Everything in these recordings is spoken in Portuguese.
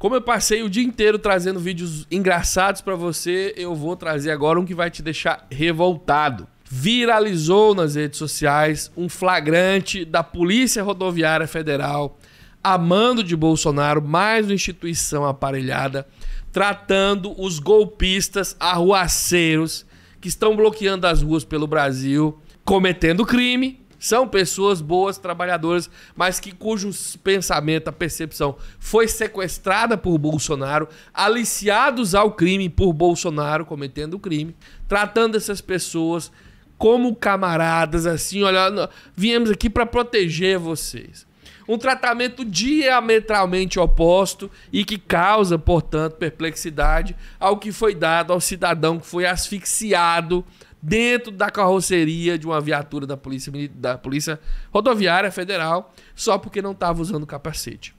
Como eu passei o dia inteiro trazendo vídeos engraçados para você, eu vou trazer agora um que vai te deixar revoltado. Viralizou nas redes sociais um flagrante da Polícia Rodoviária Federal amando de Bolsonaro mais uma instituição aparelhada, tratando os golpistas arruaceiros que estão bloqueando as ruas pelo Brasil, cometendo crime são pessoas boas, trabalhadoras, mas que cujo pensamento, a percepção foi sequestrada por Bolsonaro, aliciados ao crime por Bolsonaro cometendo o crime, tratando essas pessoas como camaradas, assim, olha, viemos aqui para proteger vocês. Um tratamento diametralmente oposto e que causa, portanto, perplexidade ao que foi dado ao cidadão que foi asfixiado dentro da carroceria de uma viatura da Polícia, da polícia Rodoviária Federal só porque não estava usando capacete.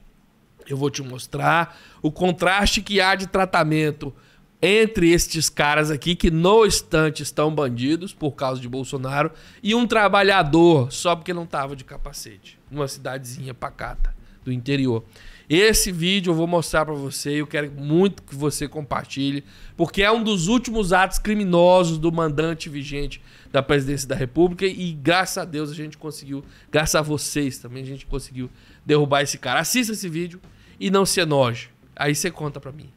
Eu vou te mostrar o contraste que há de tratamento entre estes caras aqui que no estante estão bandidos por causa de Bolsonaro e um trabalhador só porque não estava de capacete numa cidadezinha pacata do interior. Esse vídeo eu vou mostrar para você e eu quero muito que você compartilhe, porque é um dos últimos atos criminosos do mandante vigente da presidência da República e graças a Deus a gente conseguiu, graças a vocês também a gente conseguiu derrubar esse cara. Assista esse vídeo e não se enoje. Aí você conta para mim.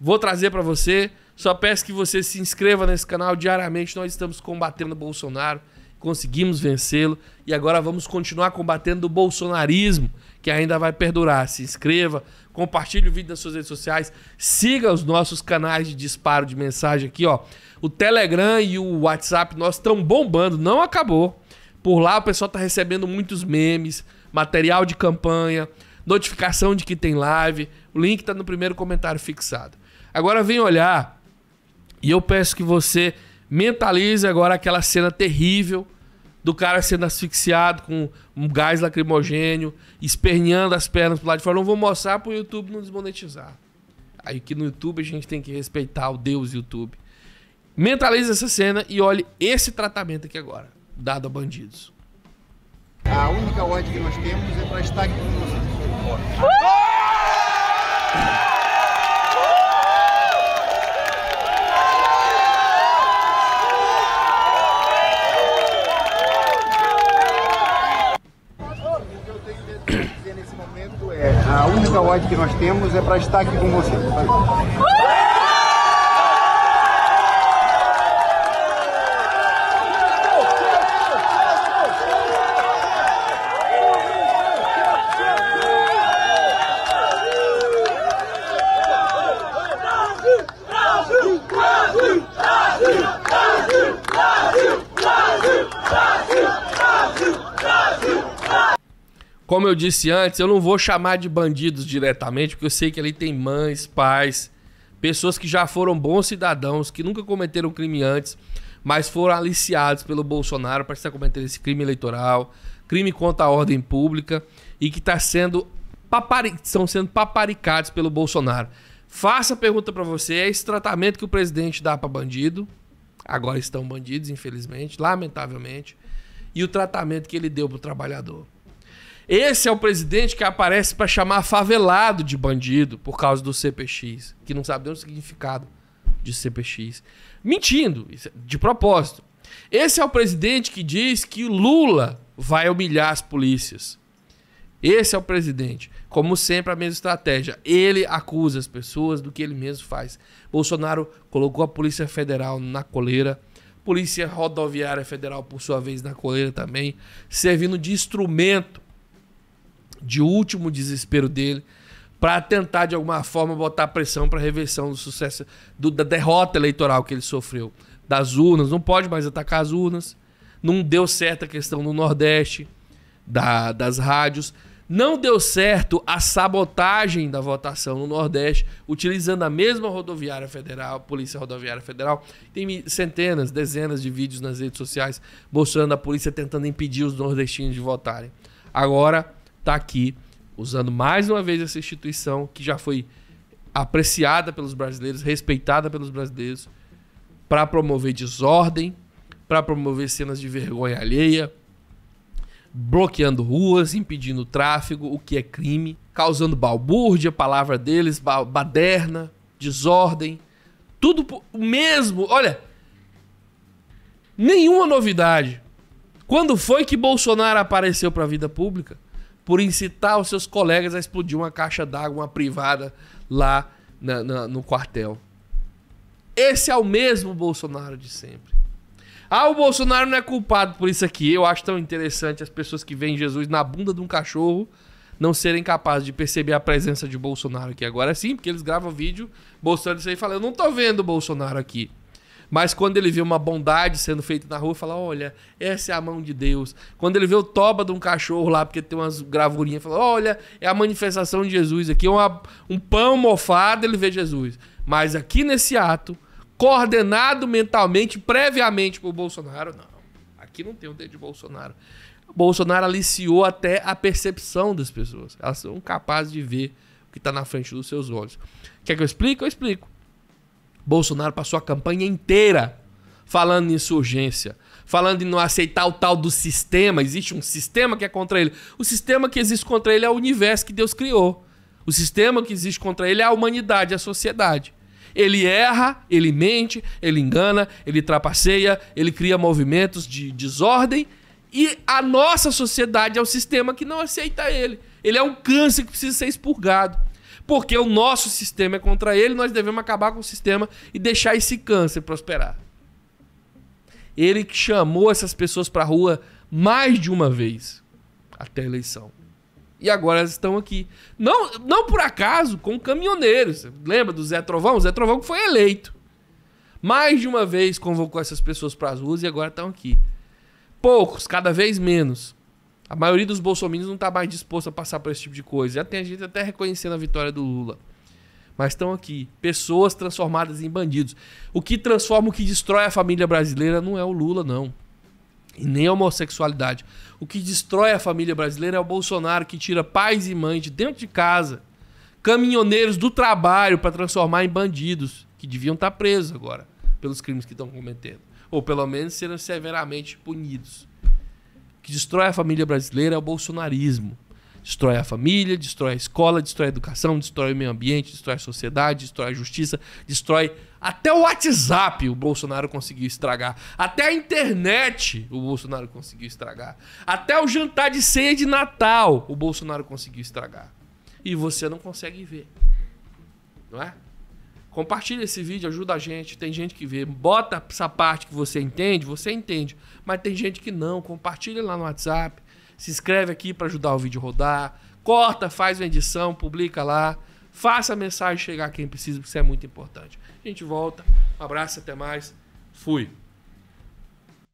Vou trazer para você, só peço que você se inscreva nesse canal diariamente. Nós estamos combatendo Bolsonaro conseguimos vencê-lo e agora vamos continuar combatendo o bolsonarismo que ainda vai perdurar. Se inscreva, compartilhe o vídeo nas suas redes sociais, siga os nossos canais de disparo de mensagem aqui, ó. O Telegram e o WhatsApp nós estão bombando, não acabou. Por lá o pessoal tá recebendo muitos memes, material de campanha, notificação de que tem live. O link tá no primeiro comentário fixado. Agora vem olhar e eu peço que você mentalize agora aquela cena terrível do cara sendo asfixiado com um gás lacrimogênio, esperneando as pernas pro lado de fora. Não vou mostrar pro YouTube não desmonetizar. Aí que no YouTube a gente tem que respeitar o Deus YouTube. Mentalize essa cena e olhe esse tratamento aqui agora, dado a bandidos. A única ordem que nós temos é para estar aqui com vocês. Uh! que nós temos é para estar aqui com você. Como eu disse antes, eu não vou chamar de bandidos diretamente, porque eu sei que ali tem mães, pais, pessoas que já foram bons cidadãos, que nunca cometeram crime antes, mas foram aliciados pelo Bolsonaro para estar cometendo esse crime eleitoral, crime contra a ordem pública e que tá sendo papari... estão sendo paparicados pelo Bolsonaro. Faça a pergunta para você, é esse tratamento que o presidente dá para bandido? Agora estão bandidos, infelizmente, lamentavelmente. E o tratamento que ele deu para o trabalhador? Esse é o presidente que aparece para chamar favelado de bandido por causa do CPX, que não sabe nem o significado de CPX. Mentindo, é de propósito. Esse é o presidente que diz que Lula vai humilhar as polícias. Esse é o presidente. Como sempre, a mesma estratégia. Ele acusa as pessoas do que ele mesmo faz. Bolsonaro colocou a Polícia Federal na coleira. Polícia Rodoviária Federal, por sua vez, na coleira também. Servindo de instrumento de último desespero dele para tentar de alguma forma botar pressão para reversão do sucesso do, da derrota eleitoral que ele sofreu das urnas, não pode mais atacar as urnas. Não deu certo a questão do Nordeste, da, das rádios. Não deu certo a sabotagem da votação no Nordeste, utilizando a mesma rodoviária federal, Polícia Rodoviária Federal. Tem centenas, dezenas de vídeos nas redes sociais mostrando a polícia tentando impedir os nordestinos de votarem. Agora, está aqui usando mais uma vez essa instituição que já foi apreciada pelos brasileiros, respeitada pelos brasileiros, para promover desordem, para promover cenas de vergonha alheia, bloqueando ruas, impedindo tráfego, o que é crime, causando balbúrdia, palavra deles, ba baderna, desordem, tudo o mesmo. Olha, nenhuma novidade. Quando foi que Bolsonaro apareceu para a vida pública? por incitar os seus colegas a explodir uma caixa d'água, uma privada lá na, na, no quartel. Esse é o mesmo Bolsonaro de sempre. Ah, o Bolsonaro não é culpado por isso aqui. Eu acho tão interessante as pessoas que veem Jesus na bunda de um cachorro não serem capazes de perceber a presença de Bolsonaro aqui agora sim, porque eles gravam vídeo mostrando isso aí e falam, eu não tô vendo o Bolsonaro aqui. Mas quando ele vê uma bondade sendo feita na rua, fala: olha, essa é a mão de Deus. Quando ele vê o toba de um cachorro lá, porque tem umas gravurinhas, fala: olha, é a manifestação de Jesus. Aqui é uma, um pão mofado, ele vê Jesus. Mas aqui nesse ato, coordenado mentalmente, previamente por Bolsonaro, não. Aqui não tem o dedo de Bolsonaro. Bolsonaro aliciou até a percepção das pessoas. Elas são capazes de ver o que está na frente dos seus olhos. Quer que eu explique? Eu explico. Bolsonaro passou a campanha inteira falando em insurgência, falando em não aceitar o tal do sistema. Existe um sistema que é contra ele. O sistema que existe contra ele é o universo que Deus criou. O sistema que existe contra ele é a humanidade, a sociedade. Ele erra, ele mente, ele engana, ele trapaceia, ele cria movimentos de desordem. E a nossa sociedade é o sistema que não aceita ele. Ele é um câncer que precisa ser expurgado porque o nosso sistema é contra ele, nós devemos acabar com o sistema e deixar esse câncer prosperar. Ele que chamou essas pessoas para a rua mais de uma vez até a eleição. E agora elas estão aqui. Não, não por acaso, com caminhoneiros. Lembra do Zé Trovão? O Zé Trovão que foi eleito. Mais de uma vez convocou essas pessoas para as ruas e agora estão aqui. Poucos, cada vez menos. A maioria dos bolsominions não está mais disposto a passar por esse tipo de coisa. Já tem gente até reconhecendo a vitória do Lula. Mas estão aqui, pessoas transformadas em bandidos. O que transforma, o que destrói a família brasileira não é o Lula, não. E nem a homossexualidade. O que destrói a família brasileira é o Bolsonaro, que tira pais e mães de dentro de casa, caminhoneiros do trabalho, para transformar em bandidos, que deviam estar tá presos agora, pelos crimes que estão cometendo. Ou pelo menos serem severamente punidos que destrói a família brasileira é o bolsonarismo. Destrói a família, destrói a escola, destrói a educação, destrói o meio ambiente, destrói a sociedade, destrói a justiça, destrói até o WhatsApp o Bolsonaro conseguiu estragar. Até a internet o Bolsonaro conseguiu estragar. Até o jantar de ceia de Natal o Bolsonaro conseguiu estragar. E você não consegue ver. Não é? Compartilha esse vídeo, ajuda a gente. Tem gente que vê, bota essa parte que você entende, você entende. Mas tem gente que não. Compartilha lá no WhatsApp. Se inscreve aqui para ajudar o vídeo a rodar. Corta, faz a edição, publica lá. Faça a mensagem chegar a quem precisa, porque isso é muito importante. A gente volta. Um abraço, até mais. Fui.